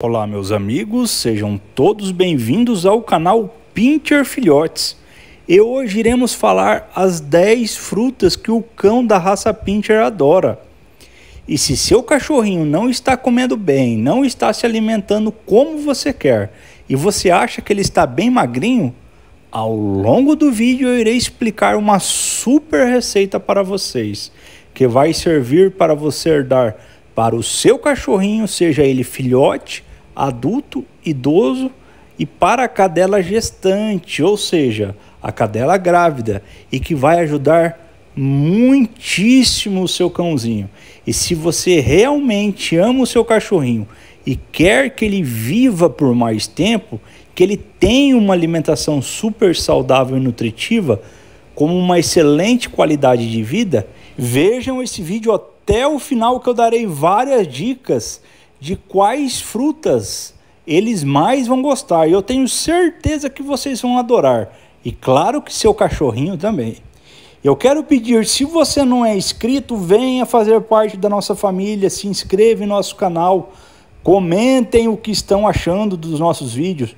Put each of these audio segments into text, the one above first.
Olá, meus amigos, sejam todos bem-vindos ao canal Pinter Filhotes. E hoje iremos falar as 10 frutas que o cão da raça Pinter adora. E se seu cachorrinho não está comendo bem, não está se alimentando como você quer e você acha que ele está bem magrinho, ao longo do vídeo eu irei explicar uma super receita para vocês que vai servir para você dar para o seu cachorrinho, seja ele filhote adulto, idoso e para a cadela gestante, ou seja, a cadela grávida, e que vai ajudar muitíssimo o seu cãozinho. E se você realmente ama o seu cachorrinho e quer que ele viva por mais tempo, que ele tenha uma alimentação super saudável e nutritiva, como uma excelente qualidade de vida, vejam esse vídeo até o final que eu darei várias dicas de quais frutas eles mais vão gostar. E eu tenho certeza que vocês vão adorar. E claro que seu cachorrinho também. Eu quero pedir, se você não é inscrito, venha fazer parte da nossa família, se inscreva em nosso canal, comentem o que estão achando dos nossos vídeos.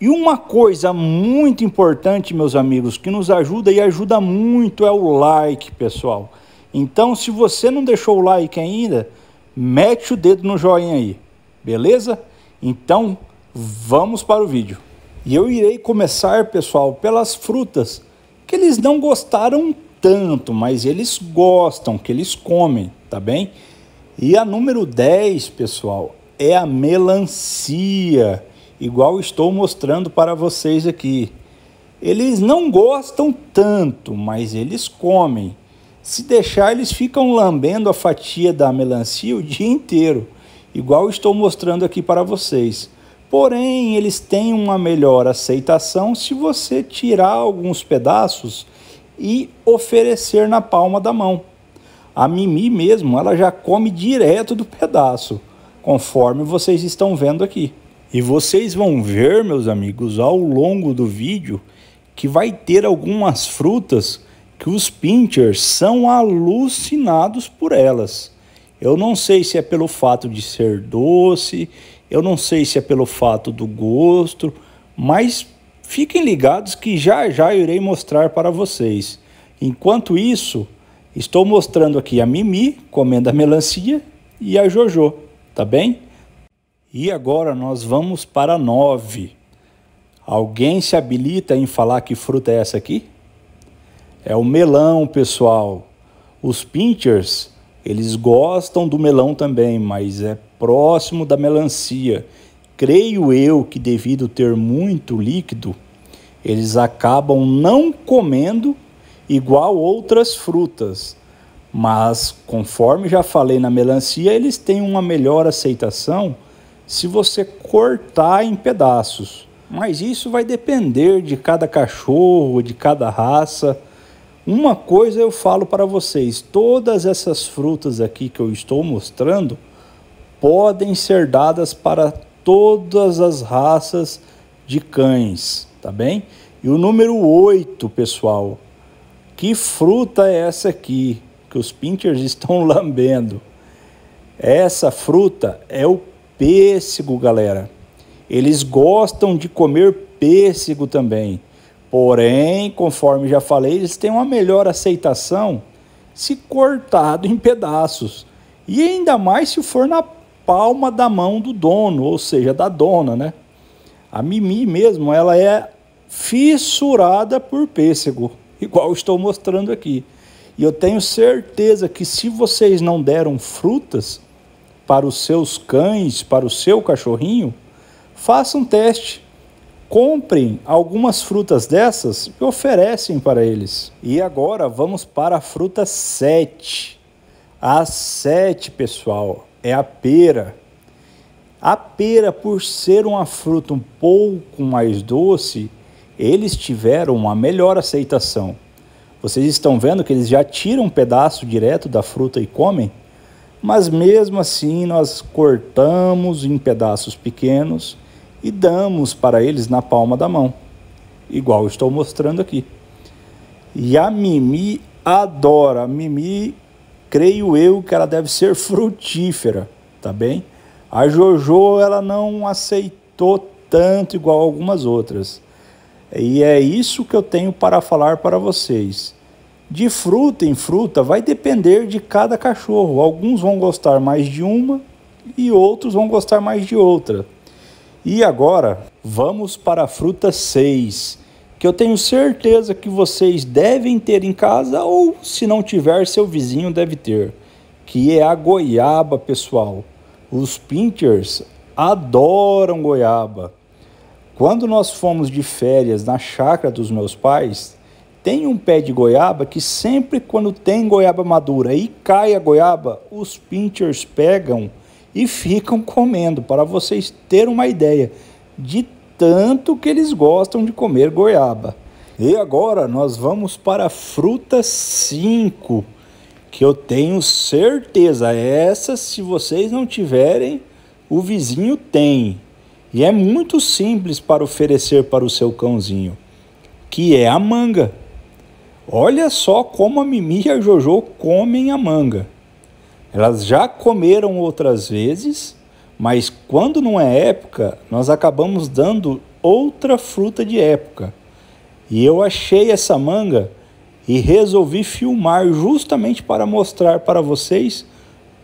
E uma coisa muito importante, meus amigos, que nos ajuda e ajuda muito é o like, pessoal. Então, se você não deixou o like ainda, mete o dedo no joinha aí, beleza? Então vamos para o vídeo. E eu irei começar, pessoal, pelas frutas que eles não gostaram tanto, mas eles gostam, que eles comem, tá bem? E a número 10, pessoal, é a melancia, igual estou mostrando para vocês aqui. Eles não gostam tanto, mas eles comem. Se deixar, eles ficam lambendo a fatia da melancia o dia inteiro, igual estou mostrando aqui para vocês. Porém, eles têm uma melhor aceitação se você tirar alguns pedaços e oferecer na palma da mão. A Mimi mesmo, ela já come direto do pedaço, conforme vocês estão vendo aqui. E vocês vão ver, meus amigos, ao longo do vídeo, que vai ter algumas frutas que os pinchers são alucinados por elas. Eu não sei se é pelo fato de ser doce, eu não sei se é pelo fato do gosto, mas fiquem ligados que já já irei mostrar para vocês. Enquanto isso, estou mostrando aqui a Mimi comendo a melancia e a Jojo, tá bem? E agora nós vamos para nove. Alguém se habilita em falar que fruta é essa aqui? É o melão, pessoal. Os pinchers, eles gostam do melão também, mas é próximo da melancia. Creio eu que devido ter muito líquido, eles acabam não comendo igual outras frutas. Mas, conforme já falei na melancia, eles têm uma melhor aceitação se você cortar em pedaços. Mas isso vai depender de cada cachorro, de cada raça. Uma coisa eu falo para vocês: todas essas frutas aqui que eu estou mostrando podem ser dadas para todas as raças de cães, tá bem? E o número 8, pessoal, que fruta é essa aqui que os pinchers estão lambendo? Essa fruta é o pêssego, galera. Eles gostam de comer pêssego também. Porém, conforme já falei, eles têm uma melhor aceitação se cortado em pedaços. E ainda mais se for na palma da mão do dono, ou seja, da dona, né? A mimi mesmo, ela é fissurada por pêssego, igual estou mostrando aqui. E eu tenho certeza que se vocês não deram frutas para os seus cães, para o seu cachorrinho, faça um teste comprem algumas frutas dessas e oferecem para eles. E agora vamos para a fruta 7. A 7, pessoal, é a pera. A pera, por ser uma fruta um pouco mais doce, eles tiveram uma melhor aceitação. Vocês estão vendo que eles já tiram um pedaço direto da fruta e comem? Mas mesmo assim, nós cortamos em pedaços pequenos e damos para eles na palma da mão, igual estou mostrando aqui. E a Mimi adora. A Mimi, creio eu, que ela deve ser frutífera, tá bem? A Jojo, ela não aceitou tanto igual algumas outras. E é isso que eu tenho para falar para vocês. De fruta em fruta vai depender de cada cachorro. Alguns vão gostar mais de uma e outros vão gostar mais de outra. E agora, vamos para a fruta 6, que eu tenho certeza que vocês devem ter em casa ou se não tiver, seu vizinho deve ter, que é a goiaba, pessoal. Os pinchers adoram goiaba. Quando nós fomos de férias na chácara dos meus pais, tem um pé de goiaba que sempre quando tem goiaba madura e cai a goiaba, os pinchers pegam e ficam comendo, para vocês terem uma ideia de tanto que eles gostam de comer goiaba. E agora nós vamos para a fruta 5, que eu tenho certeza, essa se vocês não tiverem, o vizinho tem. E é muito simples para oferecer para o seu cãozinho, que é a manga. Olha só como a Mimi e a Jojo comem a manga. Elas já comeram outras vezes, mas quando não é época, nós acabamos dando outra fruta de época. E eu achei essa manga e resolvi filmar justamente para mostrar para vocês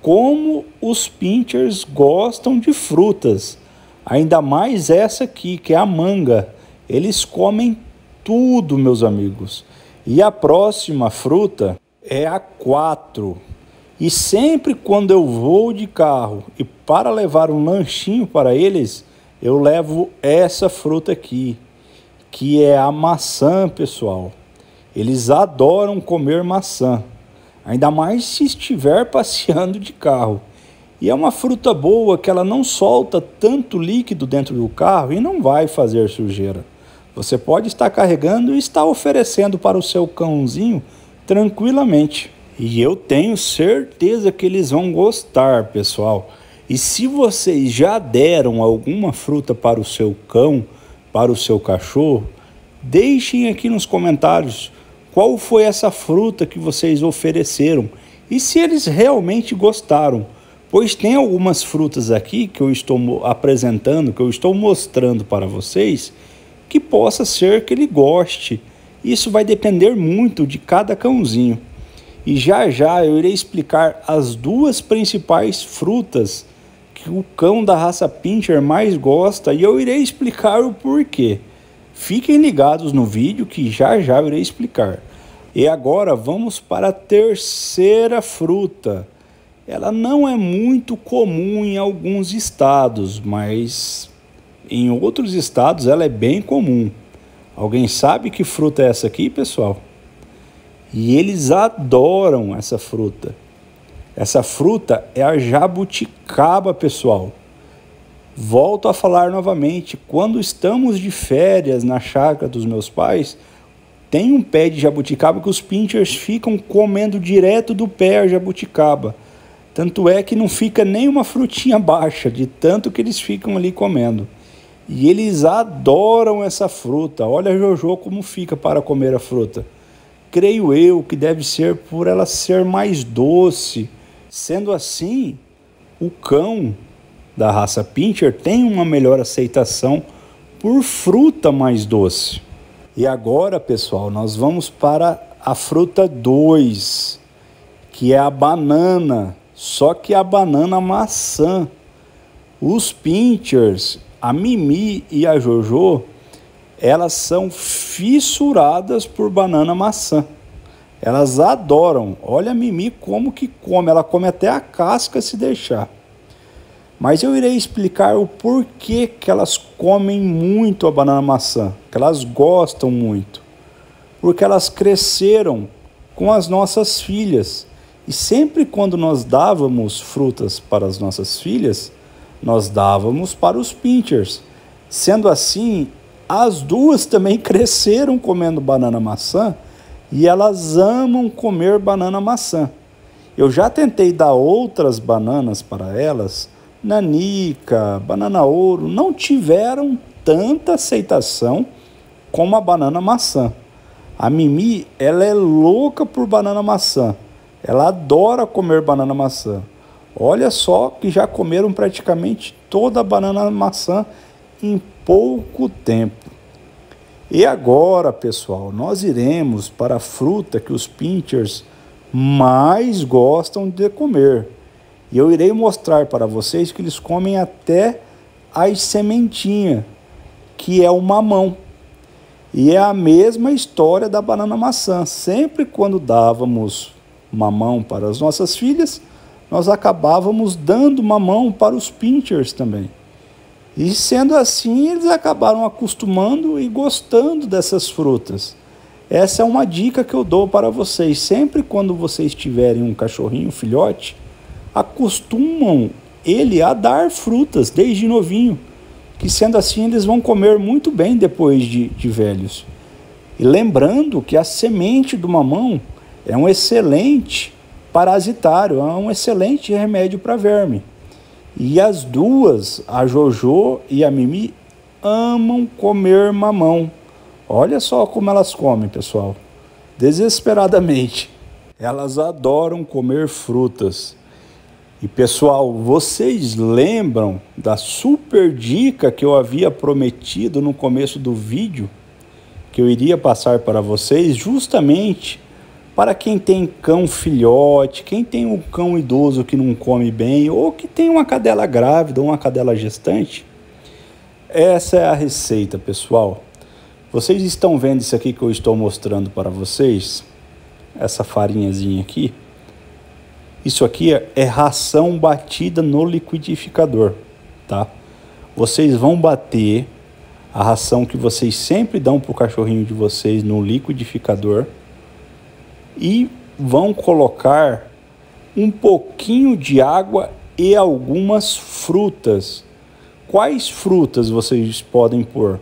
como os pinchers gostam de frutas, ainda mais essa aqui, que é a manga. Eles comem tudo, meus amigos. E a próxima fruta é a 4. E sempre quando eu vou de carro e para levar um lanchinho para eles, eu levo essa fruta aqui, que é a maçã, pessoal. Eles adoram comer maçã, ainda mais se estiver passeando de carro. E é uma fruta boa que ela não solta tanto líquido dentro do carro e não vai fazer sujeira. Você pode estar carregando e estar oferecendo para o seu cãozinho tranquilamente. E eu tenho certeza que eles vão gostar, pessoal. E se vocês já deram alguma fruta para o seu cão, para o seu cachorro, deixem aqui nos comentários qual foi essa fruta que vocês ofereceram e se eles realmente gostaram. Pois tem algumas frutas aqui que eu estou apresentando, que eu estou mostrando para vocês, que possa ser que ele goste. Isso vai depender muito de cada cãozinho e já já eu irei explicar as duas principais frutas que o cão da raça Pinscher mais gosta e eu irei explicar o porquê. Fiquem ligados no vídeo que já já eu irei explicar. E agora vamos para a terceira fruta. Ela não é muito comum em alguns estados, mas em outros estados ela é bem comum. Alguém sabe que fruta é essa aqui, pessoal? E eles adoram essa fruta. Essa fruta é a jabuticaba, pessoal. Volto a falar novamente, quando estamos de férias na chácara dos meus pais, tem um pé de jabuticaba que os pinchers ficam comendo direto do pé a jabuticaba. Tanto é que não fica nenhuma frutinha baixa, de tanto que eles ficam ali comendo. E eles adoram essa fruta. Olha a Jojo como fica para comer a fruta creio eu que deve ser por ela ser mais doce. Sendo assim, o cão da raça Pinscher tem uma melhor aceitação por fruta mais doce. E agora, pessoal, nós vamos para a fruta 2, que é a banana, só que a banana maçã. Os Pinchers, a Mimi e a Jojo elas são fissuradas por banana maçã. Elas adoram. Olha a Mimi como que come. Ela come até a casca se deixar. Mas eu irei explicar o porquê que elas comem muito a banana maçã, que elas gostam muito. Porque elas cresceram com as nossas filhas. E sempre quando nós dávamos frutas para as nossas filhas, nós dávamos para os pinchers. Sendo assim, as duas também cresceram comendo banana maçã e elas amam comer banana maçã. Eu já tentei dar outras bananas para elas, nanica, banana ouro, não tiveram tanta aceitação como a banana maçã. A Mimi, ela é louca por banana maçã. Ela adora comer banana maçã. Olha só que já comeram praticamente toda a banana maçã em pouco tempo. E agora, pessoal, nós iremos para a fruta que os pinchers mais gostam de comer. E eu irei mostrar para vocês que eles comem até as sementinhas, que é o mamão. E é a mesma história da banana maçã. Sempre quando dávamos mamão para as nossas filhas, nós acabávamos dando mamão para os pinchers também. E sendo assim, eles acabaram acostumando e gostando dessas frutas. Essa é uma dica que eu dou para vocês. Sempre quando vocês tiverem um cachorrinho, um filhote, acostumam ele a dar frutas desde novinho. Que sendo assim, eles vão comer muito bem depois de, de velhos. E lembrando que a semente do mamão é um excelente parasitário, é um excelente remédio para verme. E as duas, a Jojo e a Mimi, amam comer mamão. Olha só como elas comem, pessoal. Desesperadamente. Elas adoram comer frutas. E pessoal, vocês lembram da super dica que eu havia prometido no começo do vídeo que eu iria passar para vocês justamente para quem tem cão filhote, quem tem um cão idoso que não come bem ou que tem uma cadela grávida ou uma cadela gestante, essa é a receita, pessoal. Vocês estão vendo isso aqui que eu estou mostrando para vocês? Essa farinhazinha aqui? Isso aqui é, é ração batida no liquidificador, tá? Vocês vão bater a ração que vocês sempre dão para o cachorrinho de vocês no liquidificador e vão colocar um pouquinho de água e algumas frutas. Quais frutas vocês podem pôr?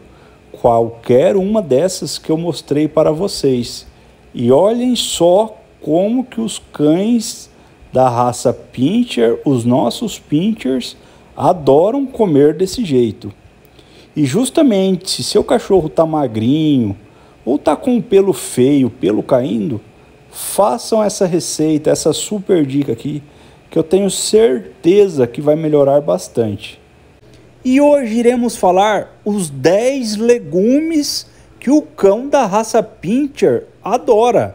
Qualquer uma dessas que eu mostrei para vocês. E olhem só como que os cães da raça Pincher, os nossos Pinchers, adoram comer desse jeito. E justamente se seu cachorro está magrinho ou está com o pelo feio, pelo caindo, façam essa receita, essa super dica aqui, que eu tenho certeza que vai melhorar bastante. E hoje iremos falar os 10 legumes que o cão da raça Pinscher adora.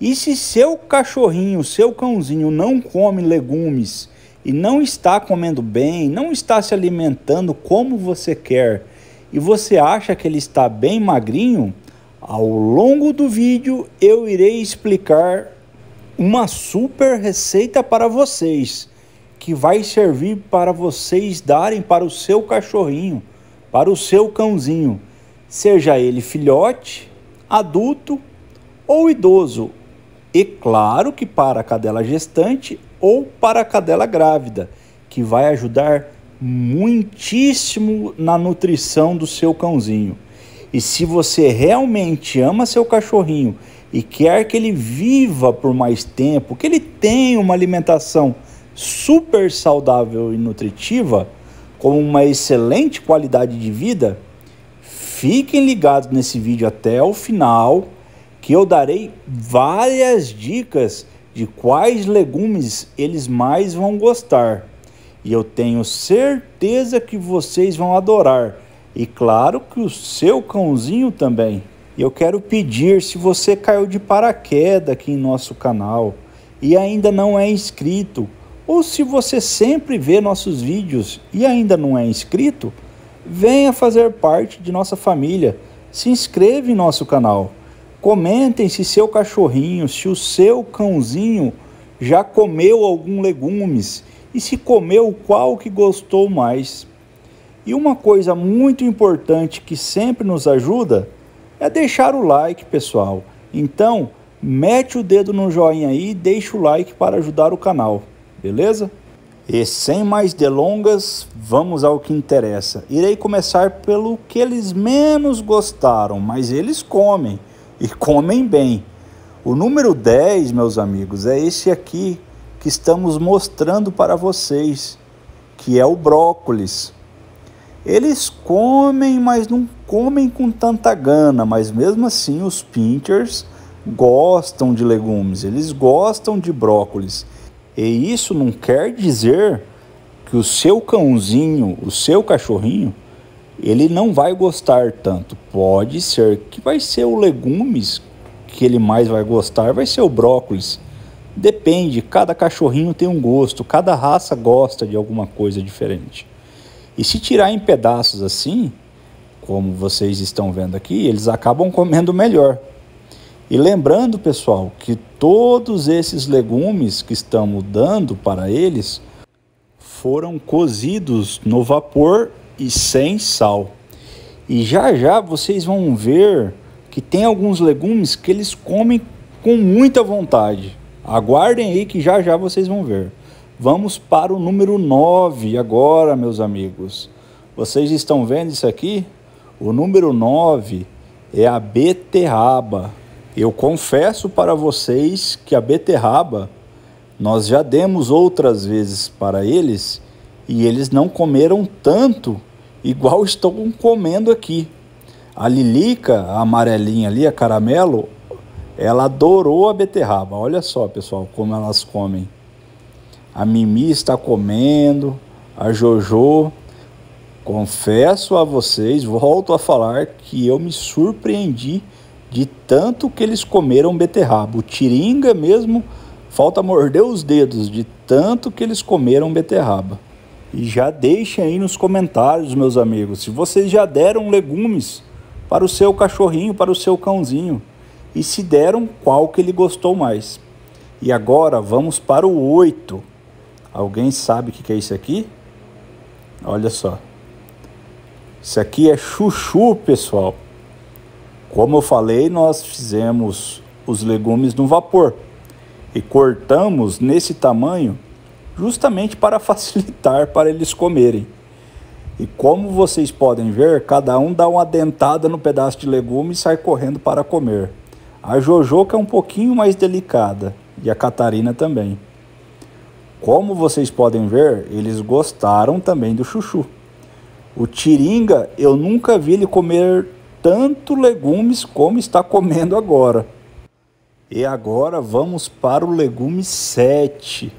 E se seu cachorrinho, seu cãozinho não come legumes e não está comendo bem, não está se alimentando como você quer, e você acha que ele está bem magrinho, ao longo do vídeo eu irei explicar uma super receita para vocês que vai servir para vocês darem para o seu cachorrinho, para o seu cãozinho, seja ele filhote, adulto ou idoso. E claro que para a cadela gestante ou para a cadela grávida, que vai ajudar muitíssimo na nutrição do seu cãozinho. E se você realmente ama seu cachorrinho e quer que ele viva por mais tempo, que ele tenha uma alimentação super saudável e nutritiva, com uma excelente qualidade de vida, fiquem ligados nesse vídeo até o final, que eu darei várias dicas de quais legumes eles mais vão gostar. E eu tenho certeza que vocês vão adorar e claro que o seu cãozinho também. Eu quero pedir se você caiu de paraquedas aqui em nosso canal e ainda não é inscrito, ou se você sempre vê nossos vídeos e ainda não é inscrito, venha fazer parte de nossa família. Se inscreva em nosso canal. Comentem se seu cachorrinho, se o seu cãozinho já comeu algum legumes e se comeu qual que gostou mais. E uma coisa muito importante que sempre nos ajuda é deixar o like, pessoal. Então, mete o dedo no joinha aí e deixa o like para ajudar o canal, beleza? E sem mais delongas, vamos ao que interessa. Irei começar pelo que eles menos gostaram, mas eles comem e comem bem. O número 10, meus amigos, é esse aqui que estamos mostrando para vocês, que é o brócolis. Eles comem, mas não comem com tanta gana, mas mesmo assim os pinchers gostam de legumes, eles gostam de brócolis. E isso não quer dizer que o seu cãozinho, o seu cachorrinho, ele não vai gostar tanto. Pode ser que vai ser o legumes que ele mais vai gostar, vai ser o brócolis. Depende, cada cachorrinho tem um gosto, cada raça gosta de alguma coisa diferente. E se tirar em pedaços assim, como vocês estão vendo aqui, eles acabam comendo melhor. E lembrando, pessoal, que todos esses legumes que estamos dando para eles foram cozidos no vapor e sem sal. E já já vocês vão ver que tem alguns legumes que eles comem com muita vontade. Aguardem aí que já já vocês vão ver. Vamos para o número 9 agora, meus amigos. Vocês estão vendo isso aqui? O número 9 é a beterraba. Eu confesso para vocês que a beterraba nós já demos outras vezes para eles e eles não comeram tanto igual estão comendo aqui. A Lilica, a amarelinha ali, a caramelo, ela adorou a beterraba. Olha só, pessoal, como elas comem a Mimi está comendo, a Jojo. Confesso a vocês, volto a falar que eu me surpreendi de tanto que eles comeram beterraba. O Tiringa mesmo falta morder os dedos de tanto que eles comeram beterraba. E já deixem aí nos comentários, meus amigos, se vocês já deram legumes para o seu cachorrinho, para o seu cãozinho, e se deram qual que ele gostou mais. E agora vamos para o 8. Alguém sabe o que é isso aqui? Olha só. Isso aqui é chuchu, pessoal. Como eu falei, nós fizemos os legumes no vapor e cortamos nesse tamanho justamente para facilitar para eles comerem. E como vocês podem ver, cada um dá uma dentada no pedaço de legume e sai correndo para comer. A Jojoca é um pouquinho mais delicada e a Catarina também. Como vocês podem ver, eles gostaram também do chuchu. O Tiringa, eu nunca vi ele comer tanto legumes como está comendo agora. E agora vamos para o legume 7.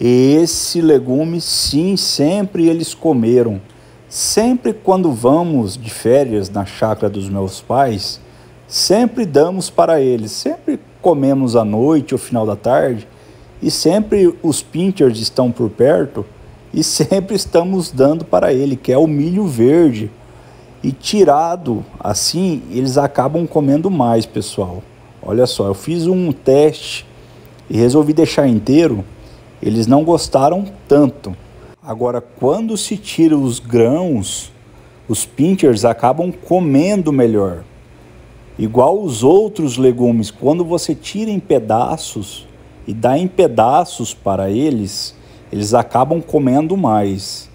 Esse legume, sim, sempre eles comeram. Sempre quando vamos de férias na chácara dos meus pais, sempre damos para eles, sempre comemos à noite ou final da tarde e sempre os pinchers estão por perto e sempre estamos dando para ele, que é o milho verde. E tirado assim, eles acabam comendo mais, pessoal. Olha só, eu fiz um teste e resolvi deixar inteiro. Eles não gostaram tanto. Agora, quando se tira os grãos, os pinchers acabam comendo melhor. Igual os outros legumes, quando você tira em pedaços, e dá em pedaços para eles, eles acabam comendo mais.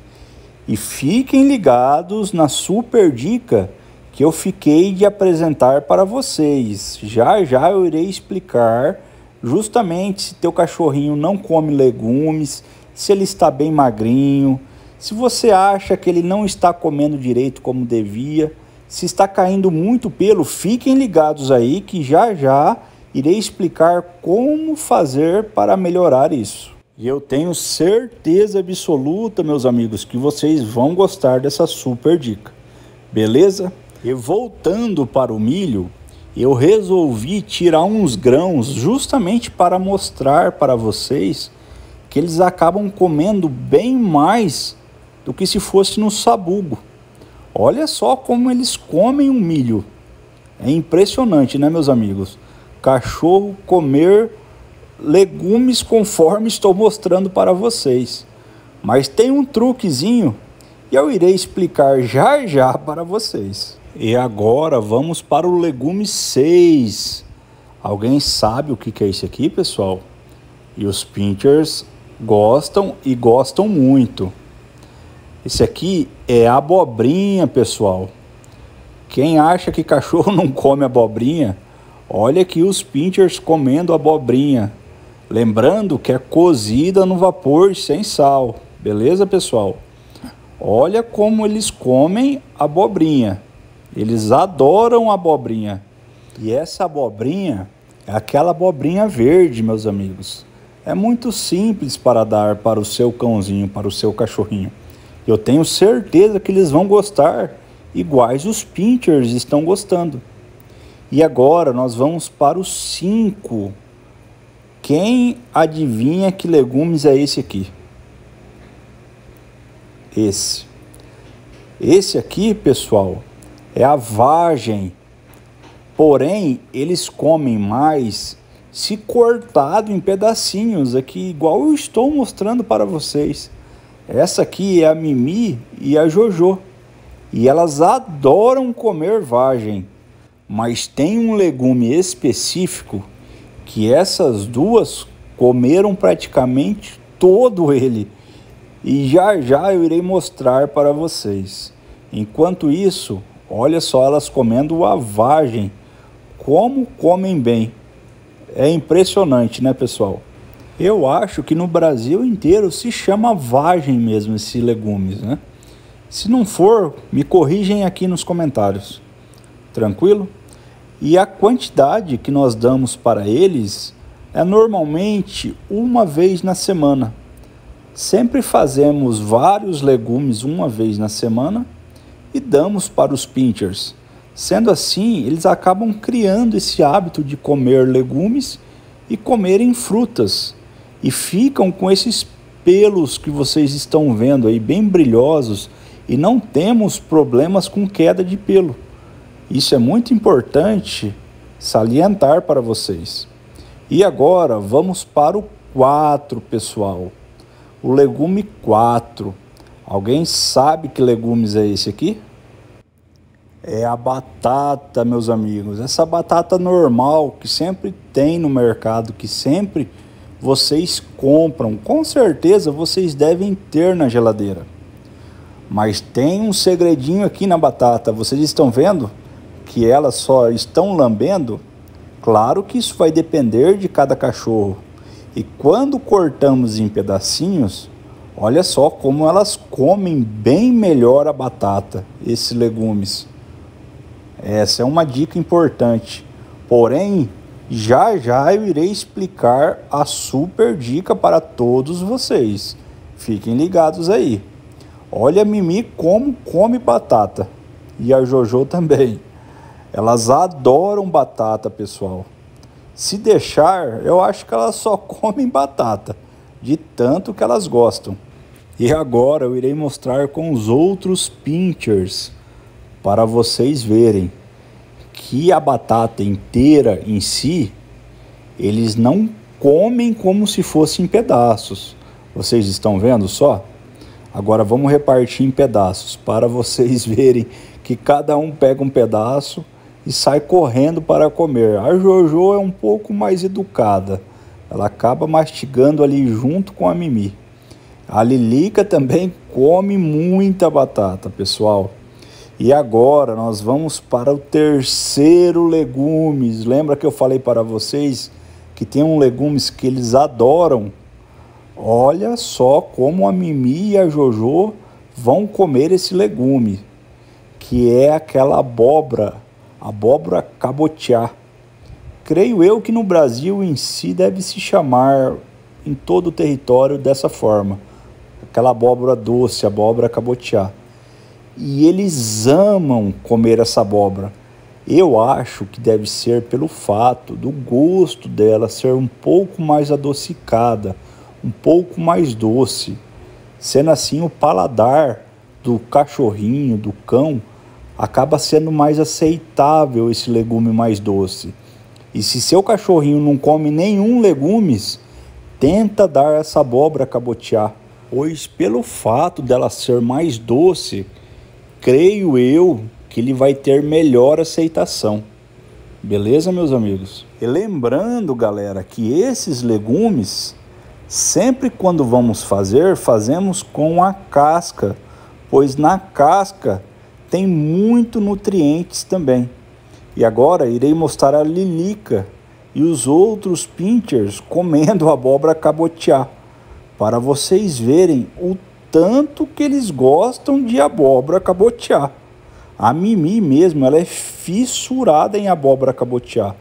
E fiquem ligados na super dica que eu fiquei de apresentar para vocês. Já já eu irei explicar justamente se teu cachorrinho não come legumes, se ele está bem magrinho, se você acha que ele não está comendo direito como devia, se está caindo muito pelo, fiquem ligados aí que já já Irei explicar como fazer para melhorar isso. E eu tenho certeza absoluta, meus amigos, que vocês vão gostar dessa super dica. Beleza? E voltando para o milho, eu resolvi tirar uns grãos justamente para mostrar para vocês que eles acabam comendo bem mais do que se fosse no sabugo. Olha só como eles comem o milho. É impressionante, né, meus amigos? cachorro comer legumes conforme estou mostrando para vocês. Mas tem um truquezinho e eu irei explicar já já para vocês. E agora vamos para o legume 6. Alguém sabe o que é isso aqui, pessoal? E os pinchers gostam e gostam muito. Esse aqui é abobrinha, pessoal. Quem acha que cachorro não come abobrinha, Olha que os pinchers comendo abobrinha. Lembrando que é cozida no vapor sem sal. Beleza, pessoal? Olha como eles comem abobrinha. Eles adoram abobrinha. E essa abobrinha é aquela abobrinha verde, meus amigos. É muito simples para dar para o seu cãozinho, para o seu cachorrinho. Eu tenho certeza que eles vão gostar, iguais os pinchers estão gostando. E agora nós vamos para o 5. Quem adivinha que legumes é esse aqui? Esse. Esse aqui, pessoal, é a vagem. Porém, eles comem mais se cortado em pedacinhos aqui, igual eu estou mostrando para vocês. Essa aqui é a Mimi e a Jojo. E elas adoram comer vagem mas tem um legume específico que essas duas comeram praticamente todo ele e já já eu irei mostrar para vocês. Enquanto isso, olha só elas comendo a vagem, como comem bem. É impressionante, né, pessoal? Eu acho que no Brasil inteiro se chama vagem mesmo esses legumes, né? Se não for, me corrigem aqui nos comentários. Tranquilo? E a quantidade que nós damos para eles é normalmente uma vez na semana. Sempre fazemos vários legumes uma vez na semana e damos para os pinchers. Sendo assim, eles acabam criando esse hábito de comer legumes e comerem frutas e ficam com esses pelos que vocês estão vendo aí bem brilhosos e não temos problemas com queda de pelo. Isso é muito importante salientar para vocês. E agora vamos para o 4, pessoal. O legume 4. Alguém sabe que legumes é esse aqui? É a batata, meus amigos. Essa batata normal que sempre tem no mercado, que sempre vocês compram. Com certeza vocês devem ter na geladeira. Mas tem um segredinho aqui na batata, vocês estão vendo? que elas só estão lambendo, claro que isso vai depender de cada cachorro. E quando cortamos em pedacinhos, olha só como elas comem bem melhor a batata, esses legumes. Essa é uma dica importante. Porém, já já eu irei explicar a super dica para todos vocês. Fiquem ligados aí. Olha a Mimi como come batata e a Jojo também. Elas adoram batata, pessoal. Se deixar, eu acho que elas só comem batata, de tanto que elas gostam. E agora eu irei mostrar com os outros pinchers para vocês verem que a batata inteira em si eles não comem como se fosse em pedaços. Vocês estão vendo só? Agora vamos repartir em pedaços para vocês verem que cada um pega um pedaço e sai correndo para comer. A Jojo é um pouco mais educada. Ela acaba mastigando ali junto com a Mimi. A Lilica também come muita batata, pessoal. E agora nós vamos para o terceiro legumes. Lembra que eu falei para vocês que tem um legumes que eles adoram? Olha só como a Mimi e a Jojo vão comer esse legume, que é aquela abóbora abóbora cabotiá. Creio eu que no Brasil em si deve se chamar em todo o território dessa forma, aquela abóbora doce, abóbora cabotiá. E eles amam comer essa abóbora. Eu acho que deve ser pelo fato do gosto dela ser um pouco mais adocicada, um pouco mais doce. Sendo assim, o paladar do cachorrinho, do cão, acaba sendo mais aceitável esse legume mais doce. E se seu cachorrinho não come nenhum legumes, tenta dar essa abóbora cabotear, pois pelo fato dela ser mais doce, creio eu que ele vai ter melhor aceitação. Beleza, meus amigos? E lembrando, galera, que esses legumes, sempre quando vamos fazer, fazemos com a casca, pois na casca tem muito nutrientes também. E agora irei mostrar a lilica e os outros pinchers comendo abóbora cabotiá, para vocês verem o tanto que eles gostam de abóbora cabotiá. A Mimi mesmo, ela é fissurada em abóbora cabotiá,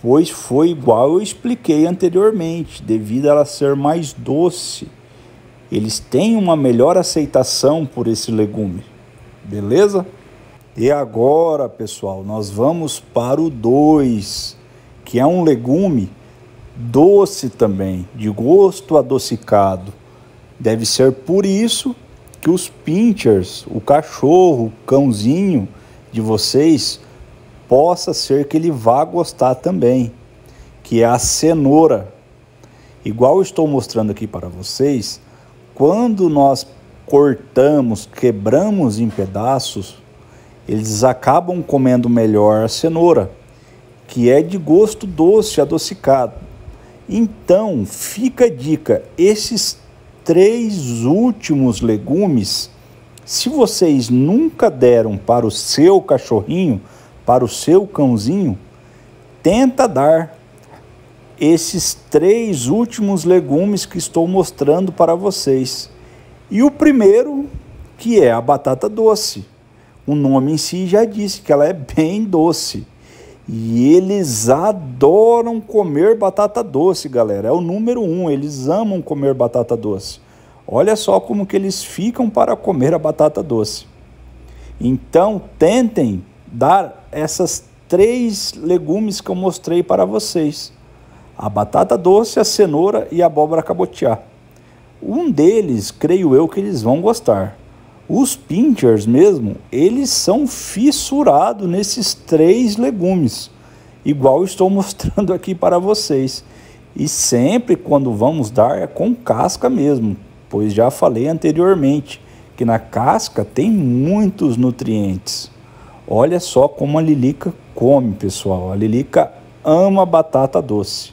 pois foi igual eu expliquei anteriormente, devido a ela ser mais doce. Eles têm uma melhor aceitação por esse legume beleza? E agora, pessoal, nós vamos para o 2, que é um legume doce também, de gosto adocicado. Deve ser por isso que os pinchers, o cachorro, o cãozinho de vocês, possa ser que ele vá gostar também, que é a cenoura. Igual estou mostrando aqui para vocês, quando nós cortamos, quebramos em pedaços, eles acabam comendo melhor a cenoura, que é de gosto doce, adocicado. Então, fica a dica: esses três últimos legumes, se vocês nunca deram para o seu cachorrinho, para o seu cãozinho, tenta dar esses três últimos legumes que estou mostrando para vocês. E o primeiro, que é a batata doce. O nome em si já disse que ela é bem doce. E eles adoram comer batata doce, galera. É o número um, eles amam comer batata doce. Olha só como que eles ficam para comer a batata doce. Então, tentem dar essas três legumes que eu mostrei para vocês: a batata doce, a cenoura e a abóbora cabotiá. Um deles, creio eu, que eles vão gostar. Os pinchers mesmo, eles são fissurados nesses três legumes, igual estou mostrando aqui para vocês. E sempre quando vamos dar é com casca mesmo, pois já falei anteriormente que na casca tem muitos nutrientes. Olha só como a lilica come, pessoal. A lilica ama batata doce.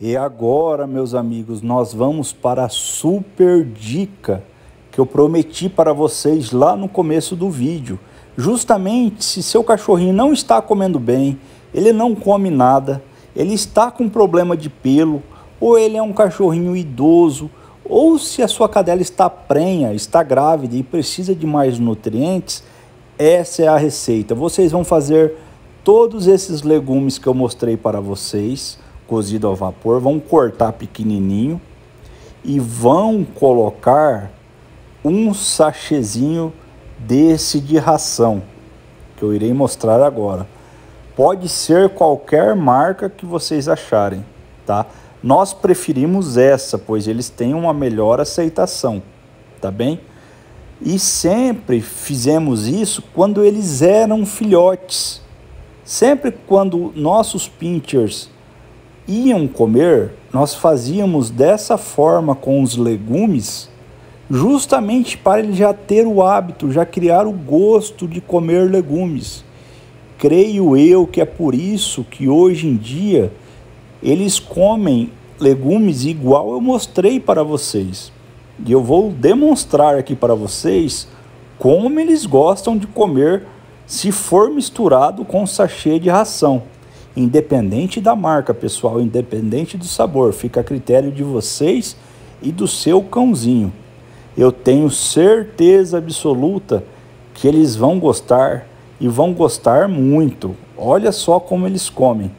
E agora, meus amigos, nós vamos para a super dica que eu prometi para vocês lá no começo do vídeo. Justamente se seu cachorrinho não está comendo bem, ele não come nada, ele está com problema de pelo, ou ele é um cachorrinho idoso, ou se a sua cadela está prenha, está grávida e precisa de mais nutrientes, essa é a receita. Vocês vão fazer todos esses legumes que eu mostrei para vocês cozido ao vapor, vão cortar pequenininho e vão colocar um sachezinho desse de ração que eu irei mostrar agora. Pode ser qualquer marca que vocês acharem, tá? Nós preferimos essa, pois eles têm uma melhor aceitação, tá bem? E sempre fizemos isso quando eles eram filhotes. Sempre quando nossos pinchers iam comer, nós fazíamos dessa forma com os legumes, justamente para ele já ter o hábito, já criar o gosto de comer legumes. Creio eu que é por isso que hoje em dia eles comem legumes igual eu mostrei para vocês. E eu vou demonstrar aqui para vocês como eles gostam de comer se for misturado com sachê de ração independente da marca, pessoal, independente do sabor, fica a critério de vocês e do seu cãozinho. Eu tenho certeza absoluta que eles vão gostar e vão gostar muito. Olha só como eles comem.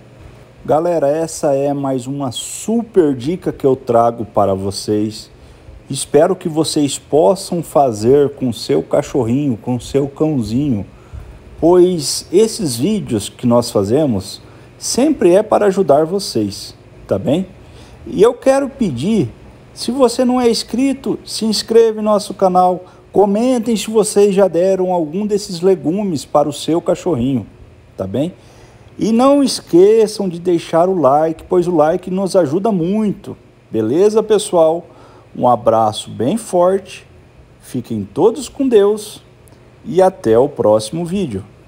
Galera, essa é mais uma super dica que eu trago para vocês. Espero que vocês possam fazer com seu cachorrinho, com seu cãozinho, pois esses vídeos que nós fazemos sempre é para ajudar vocês, tá bem? E eu quero pedir, se você não é inscrito, se inscreve no nosso canal, comentem se vocês já deram algum desses legumes para o seu cachorrinho, tá bem? E não esqueçam de deixar o like, pois o like nos ajuda muito. Beleza, pessoal? Um abraço bem forte. Fiquem todos com Deus e até o próximo vídeo.